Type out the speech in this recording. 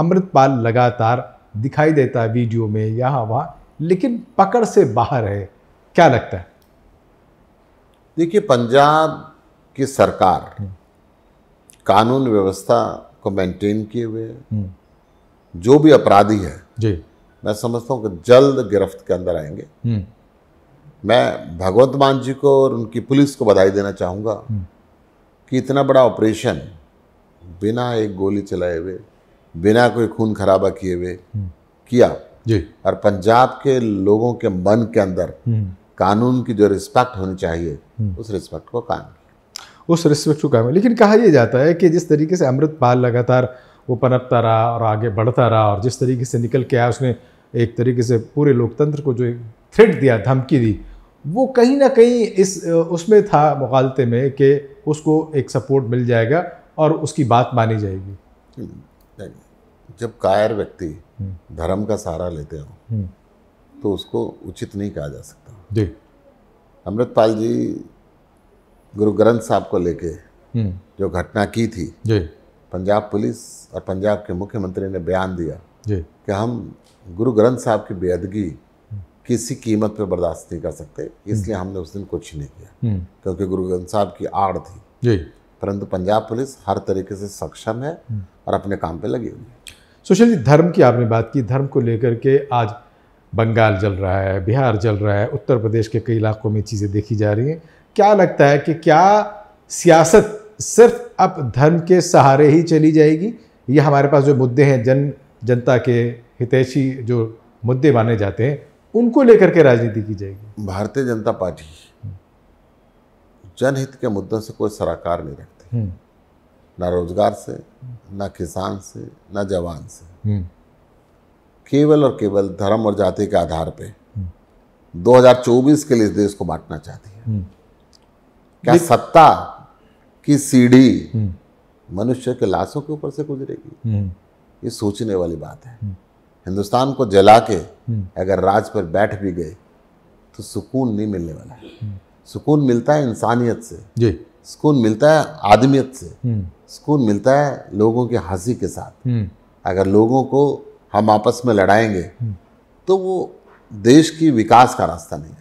अमृतपाल लगातार दिखाई देता है वीडियो में यहाँ वहाँ लेकिन पकड़ से बाहर है क्या लगता है देखिए पंजाब की सरकार हम्म। कानून व्यवस्था को मेंटेन किए हुए हम्म। जो भी अपराधी है जी मैं समझता हूँ कि जल्द गिरफ्त के अंदर आएंगे हम्म। मैं भगवंत मान जी को और उनकी पुलिस को बधाई देना चाहूँगा कि इतना बड़ा ऑपरेशन बिना एक गोली चलाए हुए बिना कोई खून खराबा किए हुए हम्म। किया जी और पंजाब के लोगों के मन के अंदर हम्म। कानून की जो रिस्पेक्ट होनी चाहिए हम्म। उस रिस्पेक्ट को कायम उस रिस्पेक्ट को कायम लेकिन कहा यह जाता है कि जिस तरीके से अमृतपाल लगातार वो पनपता रहा और आगे बढ़ता रहा और जिस तरीके से निकल के आया उसने एक तरीके से पूरे लोकतंत्र को जो एक थ्रेट दिया धमकी दी वो कहीं ना कहीं इस उसमें था मुखालते में कि उसको एक सपोर्ट मिल जाएगा और उसकी बात मानी जाएगी जब कायर व्यक्ति हम्म। धर्म का सहारा लेते हो हम्म। तो उसको उचित नहीं कहा जा सकता जी अमृतपाल जी गुरु ग्रंथ साहब को लेके हम्म। जो घटना की थी जी पंजाब पुलिस और पंजाब के मुख्यमंत्री ने बयान दिया जी कि हम गुरु ग्रंथ साहब की बेअदगी किसी कीमत पर बर्दाश्त नहीं कर सकते इसलिए हमने उस दिन कुछ नहीं किया क्योंकि गुरु ग्रंथ साहब की आड़ थी जी परंतु पंजाब पुलिस हर तरीके से सक्षम है हम्म। और अपने काम पे लगी हुई है सुशील जी धर्म की आपने बात की धर्म को लेकर के आज बंगाल जल रहा है बिहार जल रहा है उत्तर प्रदेश के कई इलाकों में चीज़ें देखी जा रही हैं क्या लगता है कि क्या सियासत सिर्फ अब धर्म के सहारे ही चली जाएगी ये हमारे पास जो मुद्दे हैं जन जनता के हितैषी जो मुद्दे माने जाते हैं उनको लेकर के राजनीति की जाएगी भारतीय जनता पार्टी जनहित के मुद्दों से कोई सराकार नहीं रखते हम्म। ना रोजगार से ना किसान से ना जवान से हम्म। केवल और केवल धर्म और जाति के आधार पे 2024 हम्म। के लिए इस देश को बांटना चाहती है क्या सत्ता की सीढ़ी मनुष्य के लाशों के ऊपर से गुजरेगी ये सोचने वाली बात है हिंदुस्तान को जला के अगर राज पर बैठ भी गए तो सुकून नहीं मिलने वाला है सुकून मिलता है इंसानियत से जी सुकून मिलता है आदमियत से हम्म। सुकून मिलता है लोगों की हंसी के साथ हम्म। अगर लोगों को हम आपस में लड़ाएंगे हम्म। तो वो देश की विकास का रास्ता नहीं है